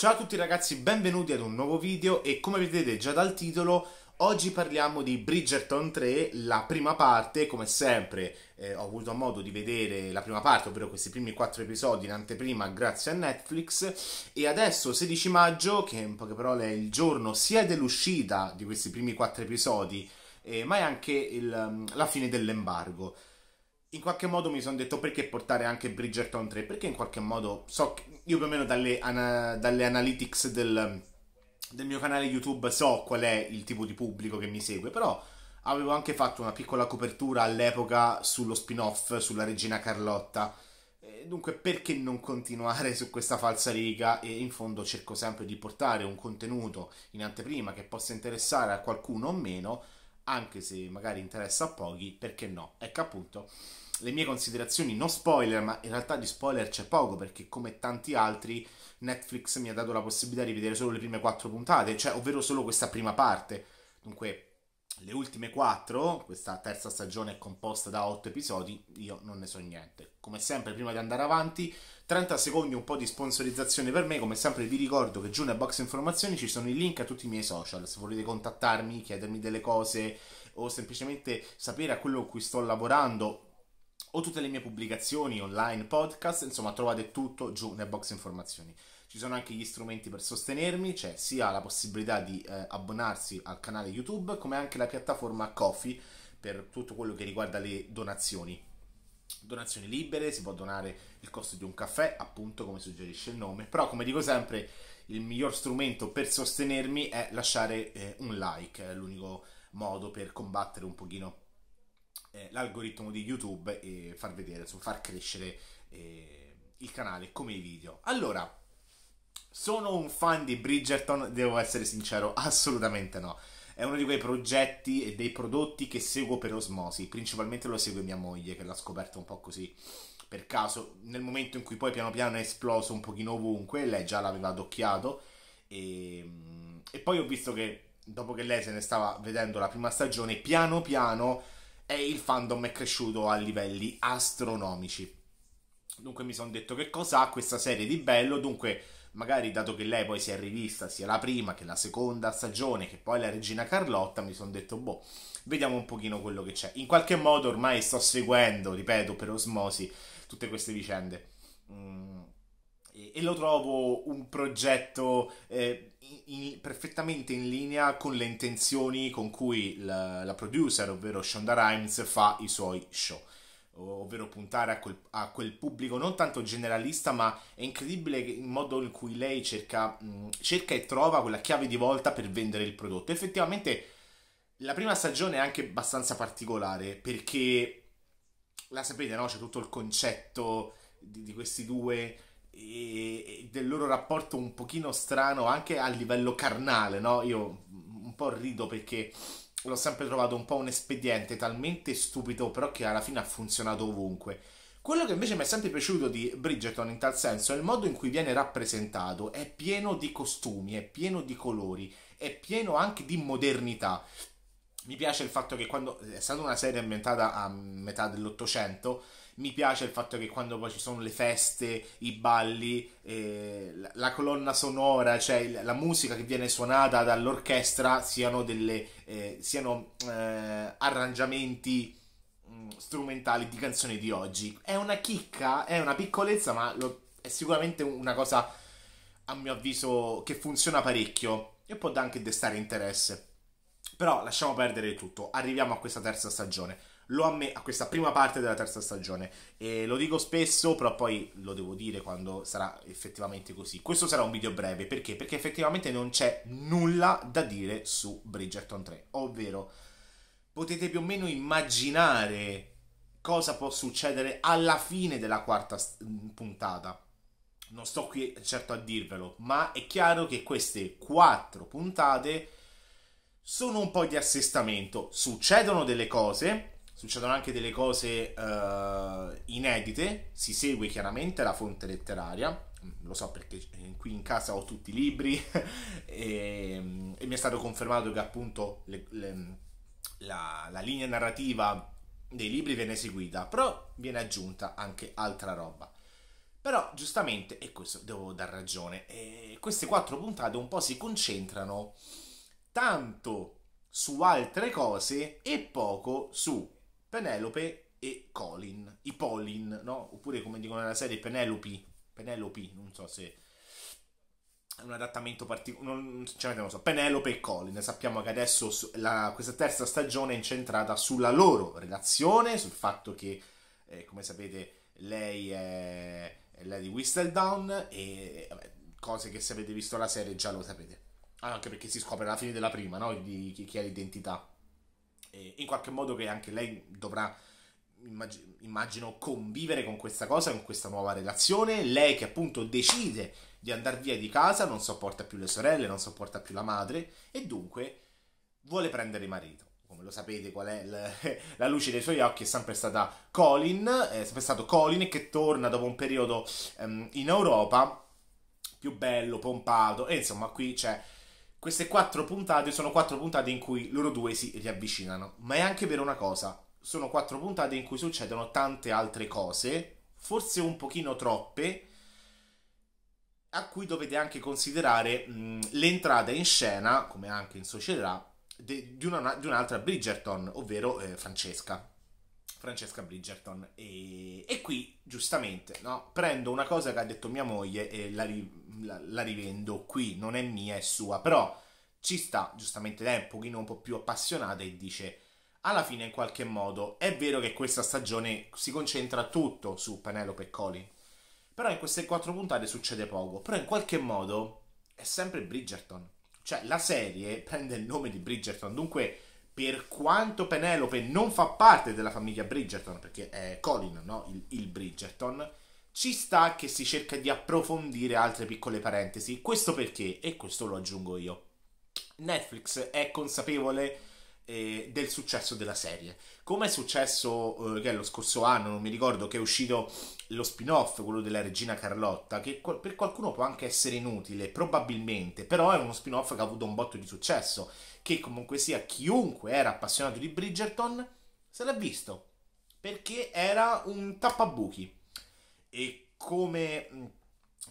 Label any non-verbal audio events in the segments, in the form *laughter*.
Ciao a tutti ragazzi, benvenuti ad un nuovo video e come vedete già dal titolo oggi parliamo di Bridgerton 3, la prima parte, come sempre eh, ho avuto modo di vedere la prima parte, ovvero questi primi quattro episodi in anteprima grazie a Netflix e adesso 16 maggio, che in poche parole è il giorno sia dell'uscita di questi primi quattro episodi eh, ma è anche il, la fine dell'embargo in qualche modo mi sono detto perché portare anche Bridgerton 3? Perché in qualche modo so che io più o meno dalle, ana, dalle analytics del, del, mio canale YouTube so qual è il tipo di pubblico che mi segue, però avevo anche fatto una piccola copertura all'epoca sullo spin-off sulla regina Carlotta. dunque, perché non continuare su questa falsa riga? E in fondo cerco sempre di portare un contenuto in anteprima che possa interessare a qualcuno o meno anche se magari interessa a pochi, perché no? Ecco appunto le mie considerazioni non spoiler, ma in realtà di spoiler c'è poco perché come tanti altri Netflix mi ha dato la possibilità di vedere solo le prime quattro puntate, cioè ovvero solo questa prima parte. Dunque le ultime quattro, questa terza stagione è composta da otto episodi, io non ne so niente. Come sempre, prima di andare avanti, 30 secondi un po' di sponsorizzazione per me, come sempre vi ricordo che giù nella box informazioni ci sono i link a tutti i miei social, se volete contattarmi, chiedermi delle cose o semplicemente sapere a quello a cui sto lavorando o tutte le mie pubblicazioni online, podcast, insomma trovate tutto giù nella box informazioni ci sono anche gli strumenti per sostenermi, c'è cioè sia la possibilità di eh, abbonarsi al canale YouTube come anche la piattaforma Coffee per tutto quello che riguarda le donazioni. Donazioni libere, si può donare il costo di un caffè, appunto come suggerisce il nome, però come dico sempre il miglior strumento per sostenermi è lasciare eh, un like, è l'unico modo per combattere un pochino eh, l'algoritmo di YouTube e far vedere, insomma, far crescere eh, il canale come i video. Allora, sono un fan di Bridgerton, devo essere sincero, *laughs* assolutamente no. È uno di quei progetti e dei prodotti che seguo per osmosi, principalmente lo segue mia moglie che l'ha scoperto un po' così per caso, nel momento in cui poi piano piano è esploso un pochino ovunque, lei già l'aveva adocchiato e, ehm, e poi ho visto che dopo che lei se ne stava vedendo la prima stagione, piano piano eh, il fandom è cresciuto a livelli astronomici. Dunque mi sono detto che cosa ha questa serie di bello, dunque magari dato che lei poi si è rivista sia la prima che la seconda stagione, che poi la regina Carlotta, mi sono detto, boh, vediamo un pochino quello che c'è. In qualche modo ormai sto seguendo, ripeto, per osmosi, tutte queste vicende. Mm, e, e, lo trovo un progetto eh, in, in, perfettamente in linea con le intenzioni con cui la, la producer, ovvero Shonda Rhimes, fa i suoi show ovvero puntare a quel, a quel, pubblico non tanto generalista, ma è incredibile il modo in cui lei cerca, mh, mm, cerca e trova quella chiave di volta per vendere il prodotto. Effettivamente la prima stagione è anche abbastanza particolare perché la sapete, no? C'è tutto il concetto di, di questi due e, e del loro rapporto un pochino strano anche a livello carnale, no? Io un po' rido perché l'ho sempre trovato un po' un espediente talmente stupido, però che alla fine ha funzionato ovunque. Quello che invece mi è sempre piaciuto di Bridgerton in tal senso è il modo in cui viene rappresentato, è pieno di costumi, è pieno di colori, è pieno anche di modernità. Mi piace il fatto che quando è stata una serie ambientata a metà dell'Ottocento, mi piace il fatto che quando poi ci sono le feste, i balli, eh, la, la, colonna sonora, cioè la musica che viene suonata dall'orchestra siano, delle, eh, siano eh, arrangiamenti mh, mm, strumentali di canzoni di oggi. È una chicca, è una piccolezza, ma lo, è sicuramente una cosa, a mio avviso, che funziona parecchio e può anche destare interesse. Però lasciamo perdere tutto, arriviamo a questa terza stagione lo amme- a questa prima parte della terza stagione. E lo dico spesso, però poi lo devo dire quando sarà effettivamente così. Questo sarà un video breve, perché? Perché effettivamente non c'è nulla da dire su Bridgerton 3, ovvero potete più o meno immaginare cosa può succedere alla fine della quarta st- mm, puntata. Non sto qui certo a dirvelo, ma è chiaro che queste quattro puntate sono un po' di assestamento. Succedono delle cose, succedono anche delle cose uh, inedite, si segue chiaramente la fonte letteraria, mm, lo so perché eh, qui in casa ho tutti i libri *laughs* e, mm, e mi è stato confermato che appunto le, le, mm, la, la, linea narrativa dei libri viene seguita, però viene aggiunta anche altra roba. Però giustamente, e questo devo dar ragione, eh, queste quattro puntate un po' si concentrano tanto su altre cose e poco su Penelope e Colin, i Polin, no? Oppure come dicono nella serie Penelope, Penelope, non so se è un adattamento particolare, non, sinceramente non so, Penelope e Colin, sappiamo che adesso la, questa terza stagione è incentrata sulla loro relazione, sul fatto che, eh, come sapete, lei è, è Lady Whistledown e vabbè, cose che se avete visto la serie già lo sapete. Ah, anche perché si scopre alla fine della prima, no? Di chi, chi ha l'identità in qualche modo che anche lei dovrà immag- immagino convivere con questa cosa, con questa nuova relazione, lei che appunto decide di andare via di casa, non sopporta più le sorelle, non sopporta più la madre e dunque vuole prendere marito. Come lo sapete qual è l- *laughs* la luce dei suoi occhi è sempre stata Colin, è sempre stato Colin che torna dopo un periodo um, in Europa più bello, pompato e insomma qui c'è queste quattro puntate sono quattro puntate in cui loro due si riavvicinano, ma è anche vero una cosa, sono quattro puntate in cui succedono tante altre cose, forse un pochino troppe, a cui dovete anche considerare mh, mm, l'entrata in scena, come anche in società, de, di, una, di, un'altra Bridgerton, ovvero eh, Francesca. Francesca Bridgerton. E, e qui, giustamente, no, prendo una cosa che ha detto mia moglie e la, ri, la, la, rivendo qui, non è mia, è sua, però ci sta, giustamente, lei è un pochino un po' più appassionata e dice... Alla fine, in qualche modo, è vero che questa stagione si concentra tutto su Penelope e Colin. Però in queste quattro puntate succede poco. Però in qualche modo è sempre Bridgerton. Cioè, la serie prende il nome di Bridgerton. Dunque, per quanto Penelope non fa parte della famiglia Bridgerton, perché è Colin, no? il, il Bridgerton, ci sta che si cerca di approfondire altre piccole parentesi. Questo perché, e questo lo aggiungo io, Netflix è consapevole del successo della serie. Come è successo eh, che è lo scorso anno, non mi ricordo, che è uscito lo spin-off, quello della regina Carlotta, che qual- per qualcuno può anche essere inutile, probabilmente, però è uno spin-off che ha avuto un botto di successo, che comunque sia chiunque era appassionato di Bridgerton se l'ha visto, perché era un tappabuchi. E come mm,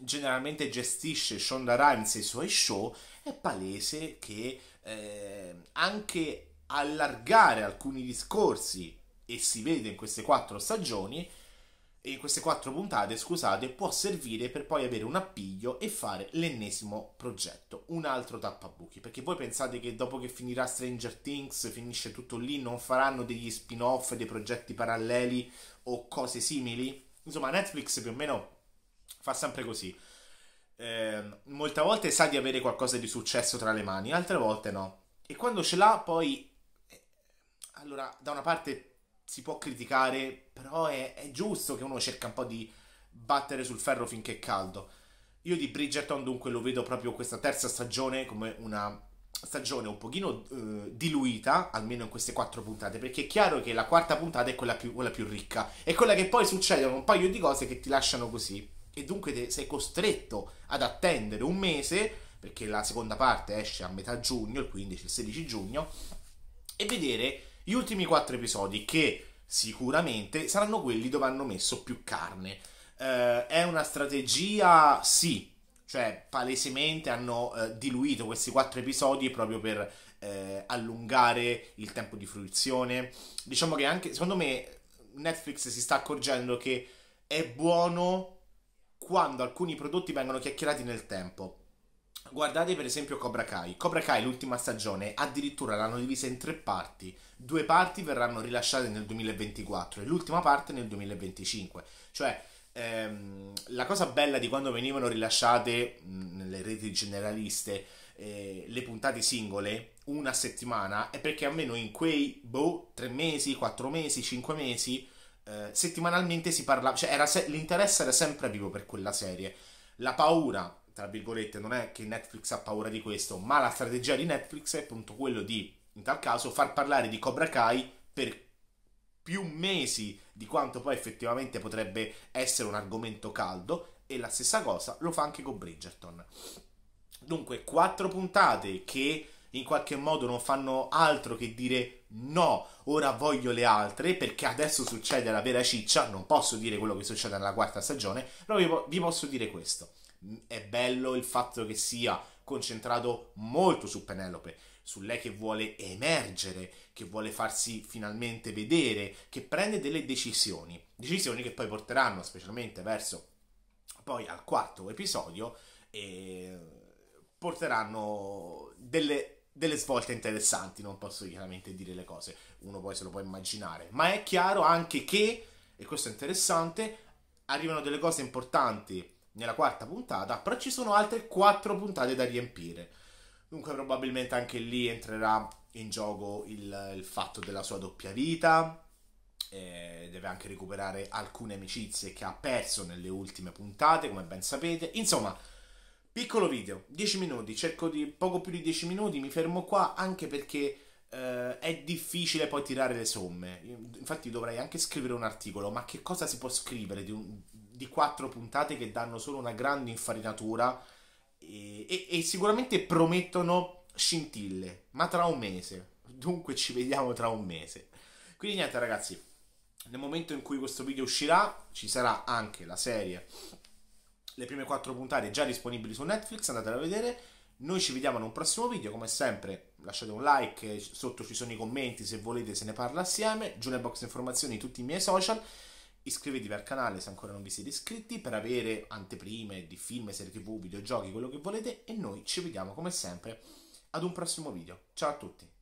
generalmente gestisce Shonda Rhimes e i suoi show, è palese che eh, anche allargare alcuni discorsi, e si vede in queste quattro stagioni, e in queste quattro puntate, scusate, può servire per poi avere un appiglio e fare l'ennesimo progetto, un altro tappabuchi. Perché voi pensate che dopo che finirà Stranger Things, finisce tutto lì, non faranno degli spin-off, dei progetti paralleli o cose simili? Insomma, Netflix più o meno fa sempre così. Eh, molte volte sa di avere qualcosa di successo tra le mani, altre volte no. E quando ce l'ha, poi allora, da una parte si può criticare, però è, è, giusto che uno cerca un po' di battere sul ferro finché è caldo. Io di Bridgerton dunque lo vedo proprio questa terza stagione come una stagione un pochino eh, diluita, almeno in queste quattro puntate, perché è chiaro che la quarta puntata è quella più, quella più ricca, è quella che poi succedono un paio di cose che ti lasciano così, e dunque te, sei costretto ad attendere un mese, perché la seconda parte esce a metà giugno, il 15 il 16 giugno, e vedere gli ultimi quattro episodi che sicuramente saranno quelli dove hanno messo più carne. Eh, è una strategia, sì, cioè palesemente hanno eh, diluito questi quattro episodi proprio per eh, allungare il tempo di fruizione. Diciamo che anche, secondo me, Netflix si sta accorgendo che è buono quando alcuni prodotti vengono chiacchierati nel tempo. Guardate per esempio Cobra Kai. Cobra Kai, l'ultima stagione, addirittura l'hanno divisa in tre parti. Due parti verranno rilasciate nel 2024 e l'ultima parte nel 2025. Cioè, ehm, la cosa bella di quando venivano rilasciate mh, mm, nelle reti generaliste eh, le puntate singole, una settimana, è perché almeno in quei, boh, tre mesi, quattro mesi, cinque mesi, eh, settimanalmente si parlava... Cioè, se- l'interesse era sempre vivo per quella serie. La paura tra virgolette, non è che Netflix ha paura di questo, ma la strategia di Netflix è appunto quello di, in tal caso, far parlare di Cobra Kai per più mesi di quanto poi effettivamente potrebbe essere un argomento caldo e la stessa cosa lo fa anche con Bridgerton. Dunque, quattro puntate che in qualche modo non fanno altro che dire no, ora voglio le altre perché adesso succede la vera ciccia, non posso dire quello che succede nella quarta stagione, però vi, posso dire questo è bello il fatto che sia concentrato molto su Penelope, su lei che vuole emergere, che vuole farsi finalmente vedere, che prende delle decisioni, decisioni che poi porteranno specialmente verso poi al quarto episodio e porteranno delle, delle svolte interessanti, non posso chiaramente dire le cose, uno poi se lo può immaginare, ma è chiaro anche che, e questo è interessante, arrivano delle cose importanti nella quarta puntata, però ci sono altre quattro puntate da riempire. Dunque probabilmente anche lì entrerà in gioco il, il fatto della sua doppia vita, eh, deve anche recuperare alcune amicizie che ha perso nelle ultime puntate, come ben sapete. Insomma, piccolo video, 10 minuti, cerco di poco più di 10 minuti, mi fermo qua anche perché eh, è difficile poi tirare le somme. Infatti dovrei anche scrivere un articolo, ma che cosa si può scrivere di un, di quattro puntate che danno solo una grande infarinatura e, e, e sicuramente promettono scintille, ma tra un mese. Dunque ci vediamo tra un mese. Quindi niente ragazzi, nel momento in cui questo video uscirà ci sarà anche la serie, le prime quattro puntate già disponibili su Netflix, andatela a vedere. Noi ci vediamo in un prossimo video, come sempre lasciate un like, sotto ci sono i commenti se volete se ne parla assieme, giù nel box informazioni tutti i miei social. Iscrivetevi al canale se ancora non vi siete iscritti per avere anteprime di film, serie tv, videogiochi, quello che volete e noi ci vediamo come sempre ad un prossimo video. Ciao a tutti!